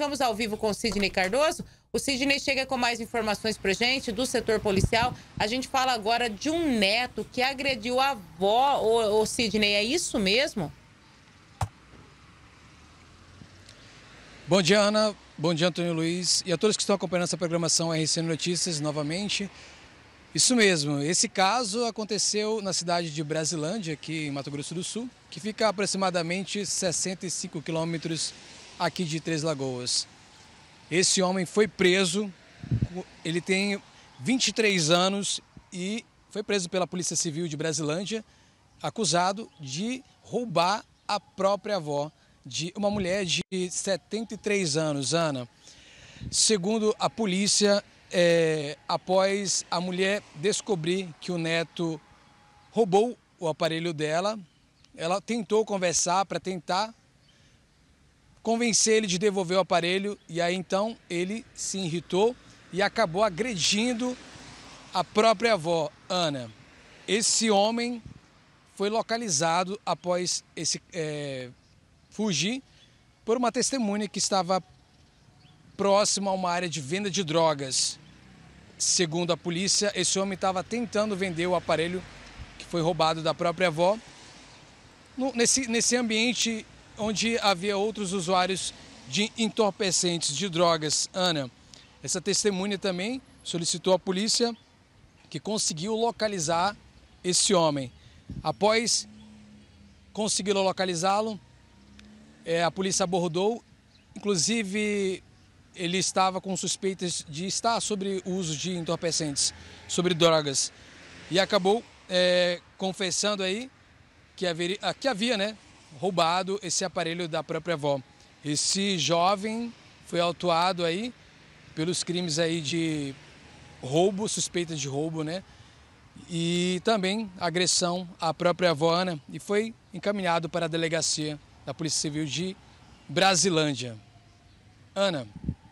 Vamos ao vivo com o Sidney Cardoso. O Sidney chega com mais informações para gente do setor policial. A gente fala agora de um neto que agrediu a avó. Ô, ô Sidney, é isso mesmo? Bom dia, Ana. Bom dia, Antônio Luiz. E a todos que estão acompanhando essa programação RC Notícias novamente. Isso mesmo, esse caso aconteceu na cidade de Brasilândia, aqui em Mato Grosso do Sul, que fica a aproximadamente 65 quilômetros aqui de Três Lagoas. Esse homem foi preso, ele tem 23 anos e foi preso pela Polícia Civil de Brasilândia, acusado de roubar a própria avó de uma mulher de 73 anos, Ana. Segundo a polícia, é, após a mulher descobrir que o neto roubou o aparelho dela, ela tentou conversar para tentar convencer ele de devolver o aparelho e aí então ele se irritou e acabou agredindo a própria avó, Ana. Esse homem foi localizado após esse é, fugir por uma testemunha que estava próxima a uma área de venda de drogas. Segundo a polícia, esse homem estava tentando vender o aparelho que foi roubado da própria avó. No, nesse, nesse ambiente onde havia outros usuários de entorpecentes de drogas. Ana, essa testemunha também solicitou à polícia que conseguiu localizar esse homem. Após conseguir localizá-lo, é, a polícia abordou, inclusive ele estava com suspeitas de estar sobre o uso de entorpecentes, sobre drogas, e acabou é, confessando aí que, haveria, que havia né, roubado esse aparelho da própria avó. Esse jovem foi autuado aí pelos crimes aí de roubo, suspeita de roubo, né? E também agressão à própria avó Ana e foi encaminhado para a delegacia da Polícia Civil de Brasilândia. Ana,